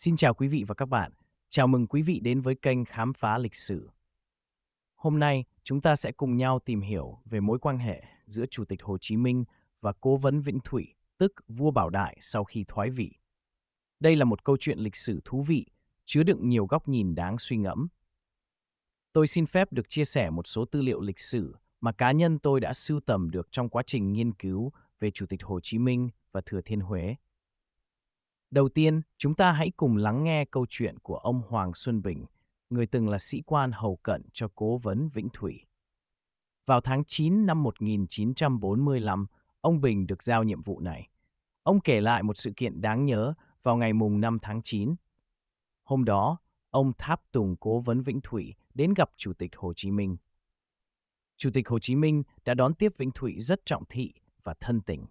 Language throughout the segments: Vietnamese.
Xin chào quý vị và các bạn. Chào mừng quý vị đến với kênh Khám phá lịch sử. Hôm nay, chúng ta sẽ cùng nhau tìm hiểu về mối quan hệ giữa Chủ tịch Hồ Chí Minh và Cố vấn Vĩnh Thủy, tức Vua Bảo Đại sau khi thoái vị. Đây là một câu chuyện lịch sử thú vị, chứa đựng nhiều góc nhìn đáng suy ngẫm. Tôi xin phép được chia sẻ một số tư liệu lịch sử mà cá nhân tôi đã sưu tầm được trong quá trình nghiên cứu về Chủ tịch Hồ Chí Minh và Thừa Thiên Huế. Đầu tiên, chúng ta hãy cùng lắng nghe câu chuyện của ông Hoàng Xuân Bình, người từng là sĩ quan hầu cận cho cố vấn Vĩnh Thủy. Vào tháng 9 năm 1945, ông Bình được giao nhiệm vụ này. Ông kể lại một sự kiện đáng nhớ vào ngày mùng 5 tháng 9. Hôm đó, ông tháp tùng cố vấn Vĩnh Thủy đến gặp Chủ tịch Hồ Chí Minh. Chủ tịch Hồ Chí Minh đã đón tiếp Vĩnh Thủy rất trọng thị và thân tình.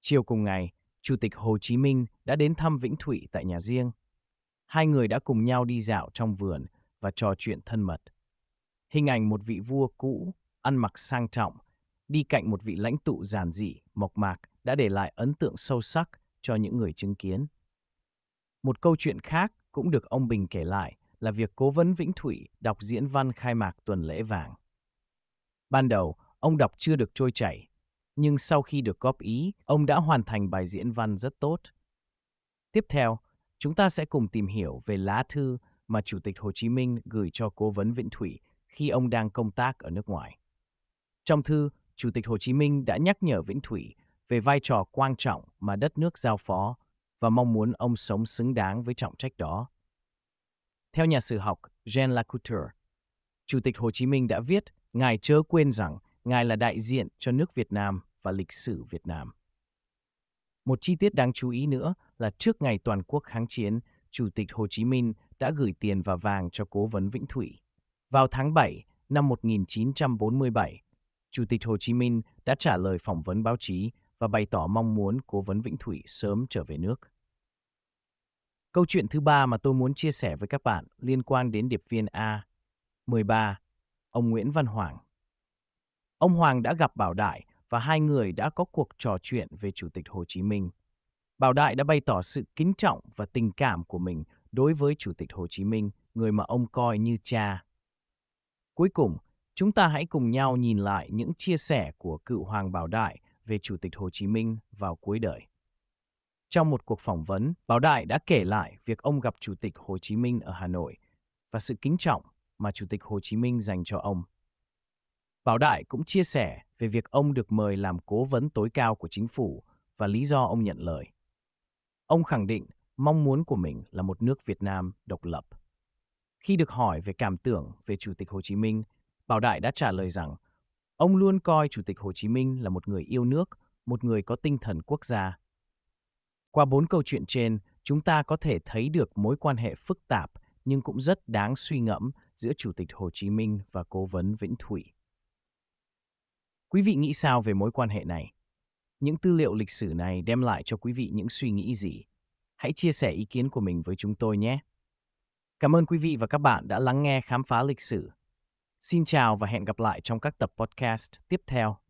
Chiều cùng ngày, Chủ tịch Hồ Chí Minh đã đến thăm Vĩnh Thụy tại nhà riêng. Hai người đã cùng nhau đi dạo trong vườn và trò chuyện thân mật. Hình ảnh một vị vua cũ, ăn mặc sang trọng, đi cạnh một vị lãnh tụ giản dị, mộc mạc đã để lại ấn tượng sâu sắc cho những người chứng kiến. Một câu chuyện khác cũng được ông Bình kể lại là việc cố vấn Vĩnh Thụy đọc diễn văn khai mạc tuần lễ vàng. Ban đầu, ông đọc chưa được trôi chảy nhưng sau khi được góp ý, ông đã hoàn thành bài diễn văn rất tốt. Tiếp theo, chúng ta sẽ cùng tìm hiểu về lá thư mà Chủ tịch Hồ Chí Minh gửi cho cố vấn Vĩnh Thủy khi ông đang công tác ở nước ngoài. Trong thư, Chủ tịch Hồ Chí Minh đã nhắc nhở Vĩnh Thủy về vai trò quan trọng mà đất nước giao phó và mong muốn ông sống xứng đáng với trọng trách đó. Theo nhà sử học Jean Lacouture, Chủ tịch Hồ Chí Minh đã viết, Ngài chớ quên rằng Ngài là đại diện cho nước Việt Nam và lịch sử Việt Nam. Một chi tiết đáng chú ý nữa là trước ngày toàn quốc kháng chiến, Chủ tịch Hồ Chí Minh đã gửi tiền và vàng cho cố vấn Vĩnh Thủy. Vào tháng 7 năm 1947, Chủ tịch Hồ Chí Minh đã trả lời phỏng vấn báo chí và bày tỏ mong muốn cố vấn Vĩnh Thủy sớm trở về nước. Câu chuyện thứ ba mà tôi muốn chia sẻ với các bạn liên quan đến điệp viên A13, ông Nguyễn Văn Hoàng. Ông Hoàng đã gặp Bảo Đại và hai người đã có cuộc trò chuyện về Chủ tịch Hồ Chí Minh. Bảo Đại đã bày tỏ sự kính trọng và tình cảm của mình đối với Chủ tịch Hồ Chí Minh, người mà ông coi như cha. Cuối cùng, chúng ta hãy cùng nhau nhìn lại những chia sẻ của cựu Hoàng Bảo Đại về Chủ tịch Hồ Chí Minh vào cuối đời. Trong một cuộc phỏng vấn, Bảo Đại đã kể lại việc ông gặp Chủ tịch Hồ Chí Minh ở Hà Nội và sự kính trọng mà Chủ tịch Hồ Chí Minh dành cho ông. Bảo Đại cũng chia sẻ về việc ông được mời làm cố vấn tối cao của chính phủ và lý do ông nhận lời. Ông khẳng định mong muốn của mình là một nước Việt Nam độc lập. Khi được hỏi về cảm tưởng về Chủ tịch Hồ Chí Minh, Bảo Đại đã trả lời rằng ông luôn coi Chủ tịch Hồ Chí Minh là một người yêu nước, một người có tinh thần quốc gia. Qua bốn câu chuyện trên, chúng ta có thể thấy được mối quan hệ phức tạp nhưng cũng rất đáng suy ngẫm giữa Chủ tịch Hồ Chí Minh và Cố vấn Vĩnh Thủy. Quý vị nghĩ sao về mối quan hệ này? Những tư liệu lịch sử này đem lại cho quý vị những suy nghĩ gì? Hãy chia sẻ ý kiến của mình với chúng tôi nhé. Cảm ơn quý vị và các bạn đã lắng nghe khám phá lịch sử. Xin chào và hẹn gặp lại trong các tập podcast tiếp theo.